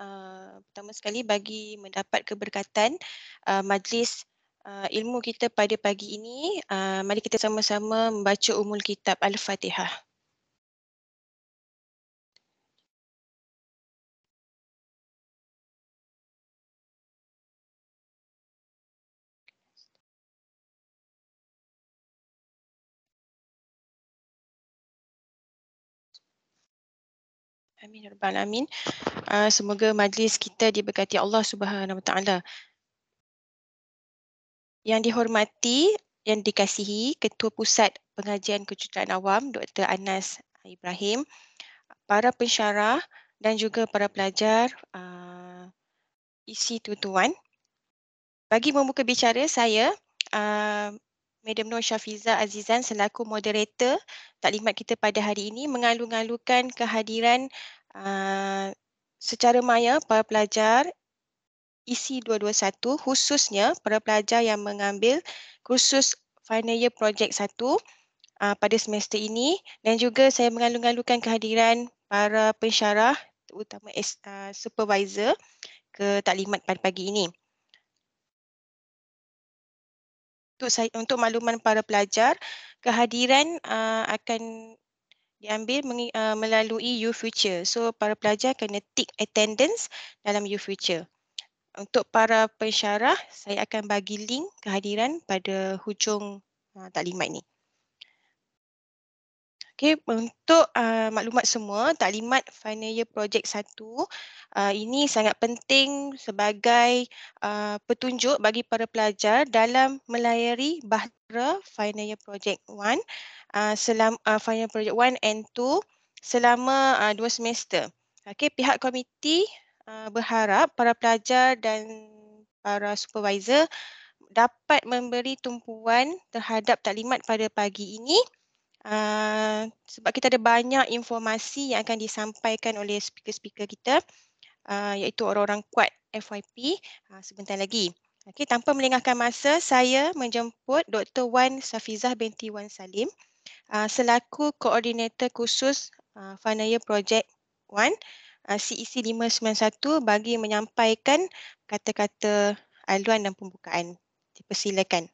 uh, pertama sekali bagi mendapat keberkatan uh, majlis uh, ilmu kita pada pagi ini. Uh, mari kita sama-sama membaca umul kitab Al-Fatihah. Amin ya rabbal alamin. Ah, semoga majlis kita diberkati Allah Subhanahu Wataala Yang dihormati, yang dikasihi Ketua Pusat Pengajian Kejutan Awam Dr. Anas Ibrahim, para pensyarah dan juga para pelajar uh, isi tuan Bagi membuka bicara saya uh, Madam Noor Syafiza Azizan selaku moderator taklimat kita pada hari ini mengalu-alukan kehadiran uh, Ah, secara maya para pelajar isi 221 khususnya para pelajar yang mengambil kursus final year project 1 uh, ah, pada semester ini dan juga saya mengalu-alukan kehadiran para pensyarah terutama uh, supervisor ke taklimat pada pagi ini. Untuk, saya, untuk makluman para pelajar, kehadiran uh, akan diambil meng, uh, eh, melalui U Future. So para pelajar kena tick attendance dalam U Future. Untuk para pensyarah, saya akan bagi link kehadiran pada hujung uh, eh, taklimat ini. Okay, untuk uh, maklumat semua, taklimat final year project 1 uh, ini sangat penting sebagai uh, petunjuk bagi para pelajar dalam melayari bahtera final year project 1 Uh, selama uh, final project 1 and 2 selama 2 uh, semester. Okey, pihak komiti uh, berharap para pelajar dan para supervisor dapat memberi tumpuan terhadap taklimat pada pagi ini uh, sebab kita ada banyak informasi yang akan disampaikan oleh speaker-speaker kita uh, iaitu orang-orang kuat FYP uh, sebentar lagi. Okey, tanpa melengahkan masa, saya menjemput Dr. Wan Safizah binti Wan Salim. Ah, selaku koordinator khusus uh, ah, final year project 1 uh, CEC 591 bagi menyampaikan kata-kata aluan dan pembukaan. Dipersilakan.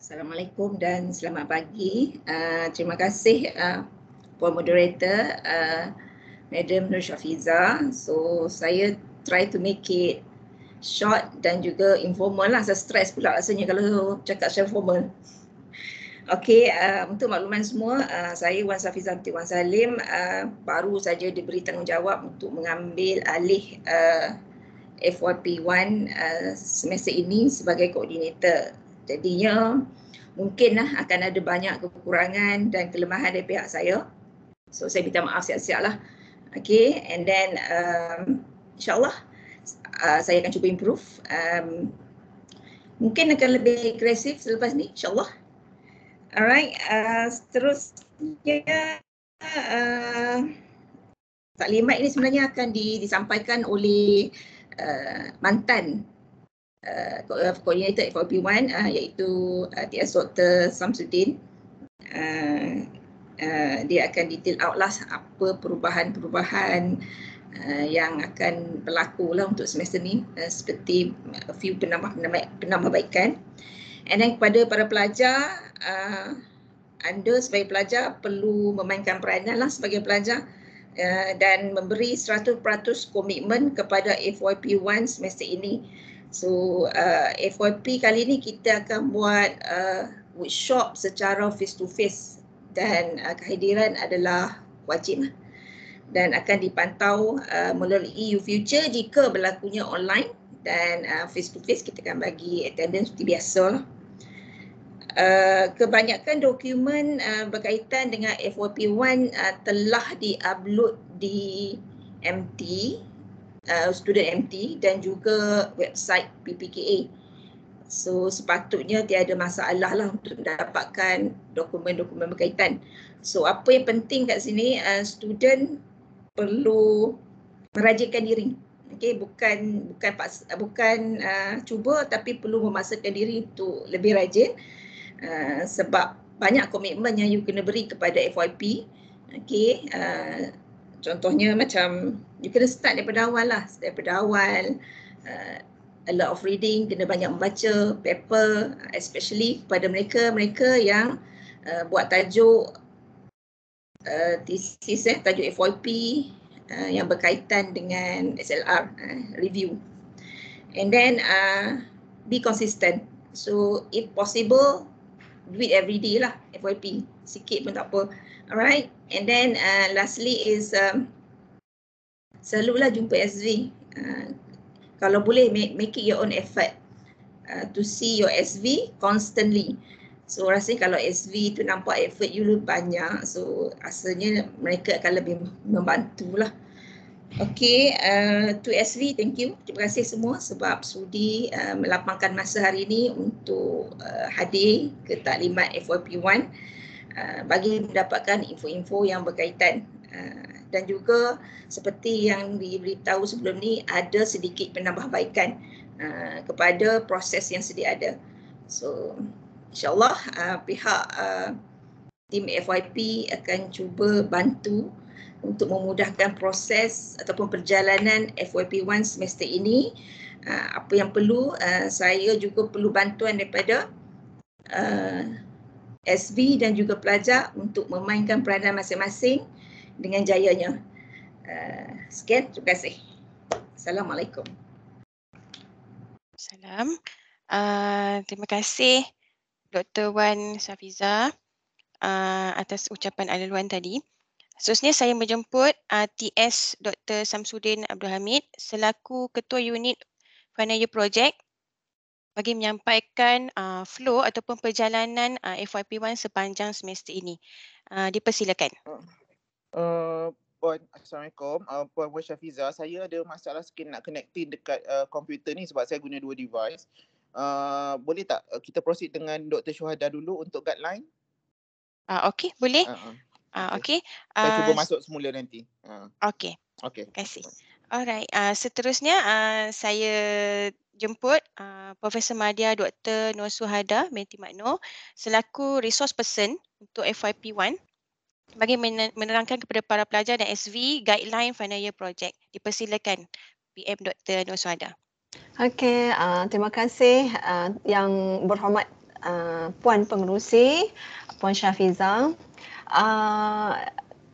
Assalamualaikum dan selamat pagi. Uh, terima kasih uh, Puan Moderator, uh, Madam Nur Shafiza. So, saya try to make it short dan juga informal lah. Saya stress pula rasanya kalau cakap secara formal. Okey, uh, untuk makluman semua, uh, saya Wan Safizanti Wan Salim uh, baru saja diberi tanggungjawab untuk mengambil alih uh, FYP1 uh, semester ini sebagai koordinator. Jadinya mungkinlah akan ada banyak kekurangan dan kelemahan dari pihak saya. So saya minta maaf siap-siap lah. Okay, and then um, insyaAllah Ah, saya akan cuba improve. Um, mungkin akan lebih agresif selepas ni, insyaAllah. Alright, uh, seterusnya uh, taklimat ini sebenarnya akan di, disampaikan oleh uh, mantan uh, coordinator FOP1 uh, iaitu uh, TS Dr. Samsudin. Uh, uh, dia akan detail out lah apa perubahan-perubahan Eh, yang akan berlaku lah untuk semester ni uh, seperti eh, a few penambahbaikan and then kepada para pelajar uh, anda sebagai pelajar perlu memainkan peranan lah sebagai pelajar Uh, dan memberi 100% komitmen kepada FYP 1 semester ini. So uh, FYP kali ini kita akan buat uh, workshop secara face to face dan uh, kehadiran adalah wajib. Lah dan akan dipantau uh, melalui EU Future jika berlakunya online dan uh, face to face kita akan bagi attendance seperti biasa. Lah. Uh, kebanyakan dokumen uh, berkaitan dengan FYP1 uh, telah di-upload di MT, uh, student MT dan juga website PPKA. So sepatutnya tiada masalah lah untuk mendapatkan dokumen-dokumen berkaitan. So apa yang penting kat sini, uh, student perlu merajinkan diri. Okey, bukan bukan paksa, bukan uh, cuba tapi perlu memaksakan diri itu lebih rajin uh, sebab banyak komitmen yang you kena beri kepada FYP. Okey, uh, contohnya macam you kena start daripada awal lah, daripada awal uh, a lot of reading, kena banyak membaca paper especially pada mereka mereka yang uh, buat tajuk Eh, thesis eh, tajuk FYP uh, eh, yang berkaitan dengan SLR uh, eh, review. And then uh, be consistent. So if possible, do it every day lah FYP. Sikit pun tak apa. Alright. And then uh, lastly is um, selalulah jumpa SV. Uh, kalau boleh make, make it your own effort uh, to see your SV constantly. Uh, So rasanya kalau SV tu nampak effort you lu banyak so rasanya mereka akan lebih membantu lah. Okay uh, to SV thank you. Terima kasih semua sebab sudi uh, melapangkan masa hari ini untuk uh, hadir ke taklimat FYP1 uh, bagi mendapatkan info-info yang berkaitan. Uh, dan juga seperti yang diberitahu sebelum ni ada sedikit penambahbaikan uh, kepada proses yang sedia ada. So insyaallah uh, pihak uh, tim FYP akan cuba bantu untuk memudahkan proses ataupun perjalanan FYP 1 semester ini uh, apa yang perlu uh, saya juga perlu bantuan daripada uh, SV dan juga pelajar untuk memainkan peranan masing-masing dengan jayanya uh, sekian terima kasih assalamualaikum salam Uh, terima kasih. Dr. Wan Safiza uh, atas ucapan aluan tadi. Seterusnya saya menjemput uh, ah, TS Dr. Samsudin Abdul Hamid selaku Ketua Unit Final Project bagi menyampaikan uh, flow ataupun perjalanan uh, FYP1 sepanjang semester ini. Uh, dipersilakan. Uh, Puan Assalamualaikum. Uh, Puan Wan Safiza, saya ada masalah sikit nak connecting dekat uh, komputer ni sebab saya guna dua device. Uh, boleh tak eh, kita proceed dengan Dr. Syuhada dulu untuk guideline? Ah uh, okey, boleh. Ah uh, uh, okey. Okay. Uh, Saya cuba masuk semula nanti. Ah. Uh. Okey. Okey. Terima kasih. Alright, uh, seterusnya uh, saya jemput uh, Profesor Madia Dr. Nur Suhada Menti Makno selaku resource person untuk FYP1 bagi menerangkan kepada para pelajar dan SV guideline final year project. Dipersilakan PM Dr. Nur Suhada. Okey, uh, terima kasih uh, yang berhormat uh, Puan Pengerusi, Puan Syafizah. Uh,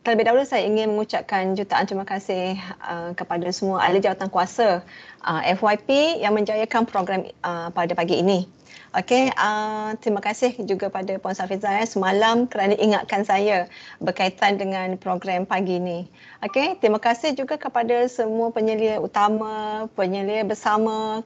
terlebih dahulu saya ingin mengucapkan jutaan terima kasih uh, kepada semua ahli jawatan kuasa uh, FYP yang menjayakan program uh, pada pagi ini. Okay, uh, terima kasih juga pada Puan Safizah eh, semalam kerana ingatkan saya berkaitan dengan program pagi ini. Okay, terima kasih juga kepada semua penyelia utama, penyelia bersama